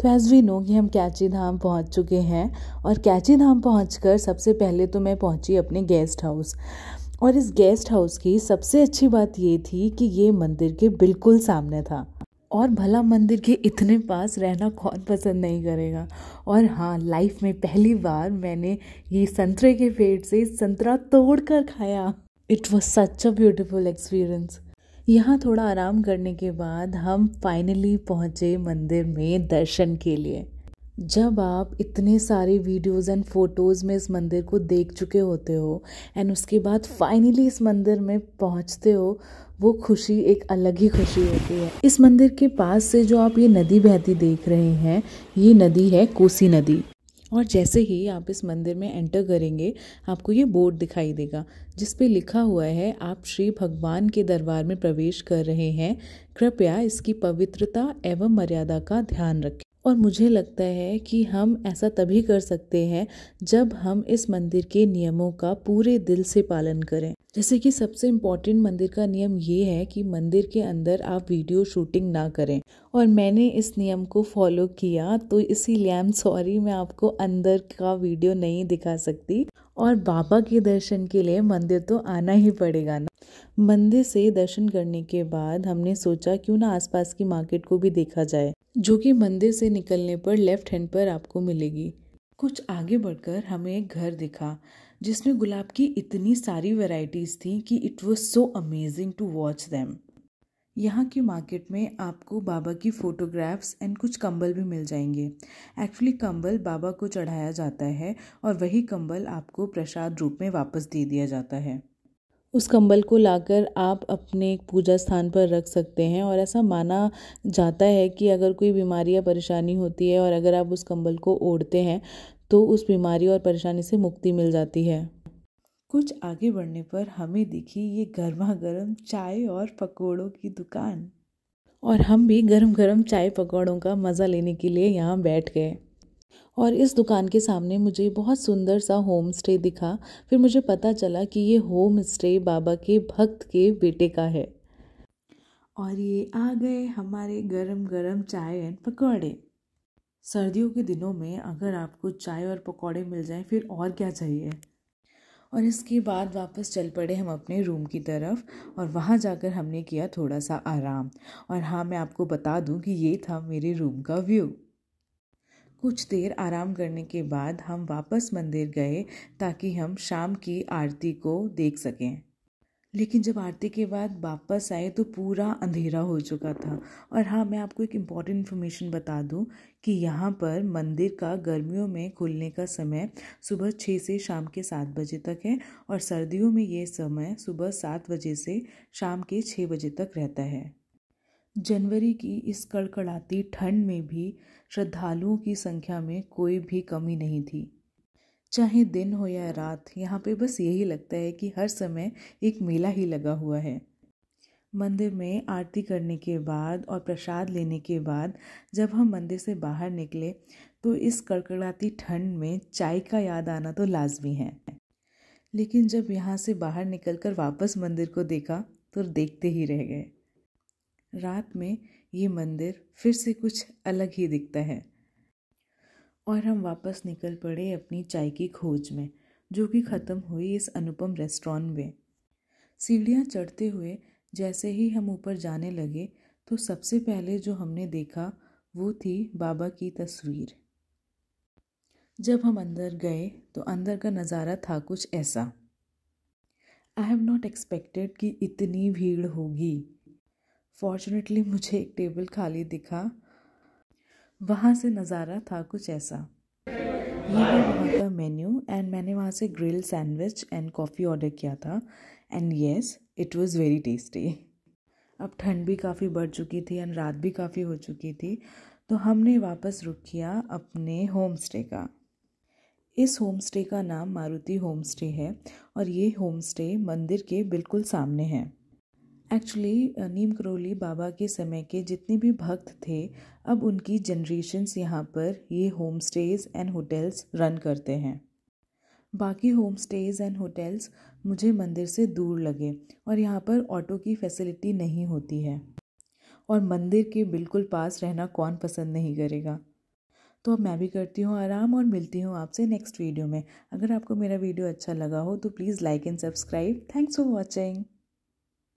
तो as we know कि हम कैची धाम पहुंच चुके हैं और कैची धाम पहुँच सबसे पहले तो मैं पहुंची अपने गेस्ट हाउस और इस गेस्ट हाउस की सबसे अच्छी बात ये थी कि ये मंदिर के बिल्कुल सामने था और भला मंदिर के इतने पास रहना कौन पसंद नहीं करेगा और हाँ लाइफ में पहली बार मैंने ये संतरे के पेड़ से संतरा तोड़ कर खाया it was such a beautiful experience यहाँ थोड़ा आराम करने के बाद हम फाइनली पहुँचे मंदिर में दर्शन के लिए जब आप इतने सारे वीडियोस एंड फोटोज़ में इस मंदिर को देख चुके होते हो एंड उसके बाद फाइनली इस मंदिर में पहुंचते हो वो खुशी एक अलग ही खुशी होती है इस मंदिर के पास से जो आप ये नदी बहती देख रहे हैं ये नदी है कोसी नदी और जैसे ही आप इस मंदिर में एंटर करेंगे आपको ये बोर्ड दिखाई देगा जिस पे लिखा हुआ है आप श्री भगवान के दरबार में प्रवेश कर रहे हैं कृपया इसकी पवित्रता एवं मर्यादा का ध्यान रखें और मुझे लगता है कि हम ऐसा तभी कर सकते हैं जब हम इस मंदिर के नियमों का पूरे दिल से पालन करें जैसे कि सबसे इम्पॉर्टेंट मंदिर का नियम ये है कि मंदिर के अंदर आप वीडियो शूटिंग ना करें और मैंने इस नियम को फॉलो किया तो इसीलिए आई एम सॉरी मैं आपको अंदर का वीडियो नहीं दिखा सकती और बाबा के दर्शन के लिए मंदिर तो आना ही पड़ेगा ना मंदिर से दर्शन करने के बाद हमने सोचा क्यों ना आसपास की मार्केट को भी देखा जाए जो कि मंदिर से निकलने पर लेफ्ट हैंड पर आपको मिलेगी कुछ आगे बढ़कर हमें एक घर दिखा जिसमें गुलाब की इतनी सारी वैरायटीज़ थी कि it was so amazing to watch them यहाँ की मार्केट में आपको बाबा की फ़ोटोग्राफ्स एंड कुछ कंबल भी मिल जाएंगे एक्चुअली कंबल बाबा को चढ़ाया जाता है और वही कंबल आपको प्रसाद रूप में वापस दे दिया जाता है उस कंबल को लाकर आप अपने पूजा स्थान पर रख सकते हैं और ऐसा माना जाता है कि अगर कोई बीमारी या परेशानी होती है और अगर आप उस कंबल को ओढ़ते हैं तो उस बीमारी और परेशानी से मुक्ति मिल जाती है कुछ आगे बढ़ने पर हमें दिखी ये गर्मा गर्म चाय और पकौड़ों की दुकान और हम भी गर्म गर्म चाय पकौड़ों का मज़ा लेने के लिए यहाँ बैठ गए और इस दुकान के सामने मुझे बहुत सुंदर सा होम स्टे दिखा फिर मुझे पता चला कि ये होम स्टे बाबा के भक्त के बेटे का है और ये आ गए हमारे गरम गरम चाय एंड पकौड़े सर्दियों के दिनों में अगर आपको चाय और पकौड़े मिल जाएं फिर और क्या चाहिए और इसके बाद वापस चल पड़े हम अपने रूम की तरफ और वहाँ जाकर हमने किया थोड़ा सा आराम और हाँ मैं आपको बता दूँ कि ये था मेरे रूम का व्यू कुछ देर आराम करने के बाद हम वापस मंदिर गए ताकि हम शाम की आरती को देख सकें लेकिन जब आरती के बाद वापस आए तो पूरा अंधेरा हो चुका था और हाँ मैं आपको एक इम्पॉर्टेंट इन्फॉर्मेशन बता दूं कि यहाँ पर मंदिर का गर्मियों में खुलने का समय सुबह छः से शाम के सात बजे तक है और सर्दियों में ये समय सुबह सात बजे से शाम के छः बजे तक रहता है जनवरी की इस कड़कड़ाती ठंड में भी श्रद्धालुओं की संख्या में कोई भी कमी नहीं थी चाहे दिन हो या रात यहाँ पे बस यही लगता है कि हर समय एक मेला ही लगा हुआ है मंदिर में आरती करने के बाद और प्रसाद लेने के बाद जब हम मंदिर से बाहर निकले तो इस कड़कड़ाती ठंड में चाय का याद आना तो लाजमी है लेकिन जब यहाँ से बाहर निकलकर वापस मंदिर को देखा तो देखते ही रह गए रात में ये मंदिर फिर से कुछ अलग ही दिखता है और हम वापस निकल पड़े अपनी चाय की खोज में जो कि ख़त्म हुई इस अनुपम रेस्टोरेंट में सीढ़ियाँ चढ़ते हुए जैसे ही हम ऊपर जाने लगे तो सबसे पहले जो हमने देखा वो थी बाबा की तस्वीर जब हम अंदर गए तो अंदर का नज़ारा था कुछ ऐसा आई हैव नॉट एक्सपेक्टेड कि इतनी भीड़ होगी फॉर्चुनेटली मुझे एक टेबल खाली दिखा वहाँ से नज़ारा था कुछ ऐसा ये है वहाँ का मेन्यू एंड मैंने वहाँ से grill sandwich and coffee order किया था and yes it was very tasty अब ठंड भी काफ़ी बढ़ चुकी थी एंड रात भी काफ़ी हो चुकी थी तो हमने वापस रुक किया अपने होम स्टे का इस होम स्टे का नाम मारुति होम स्टे है और ये होम स्टे मंदिर के बिल्कुल सामने है एक्चुअली नीम करोली बाबा के समय के जितने भी भक्त थे अब उनकी जनरेशन्स यहाँ पर ये home stays and hotels run करते हैं बाकी होम स्टेज़ एंड होटल्स मुझे मंदिर से दूर लगे और यहाँ पर ऑटो की फैसिलिटी नहीं होती है और मंदिर के बिल्कुल पास रहना कौन पसंद नहीं करेगा तो अब मैं भी करती हूँ आराम और मिलती हूँ आपसे नेक्स्ट वीडियो में अगर आपको मेरा वीडियो अच्छा लगा हो तो please like and subscribe thanks for watching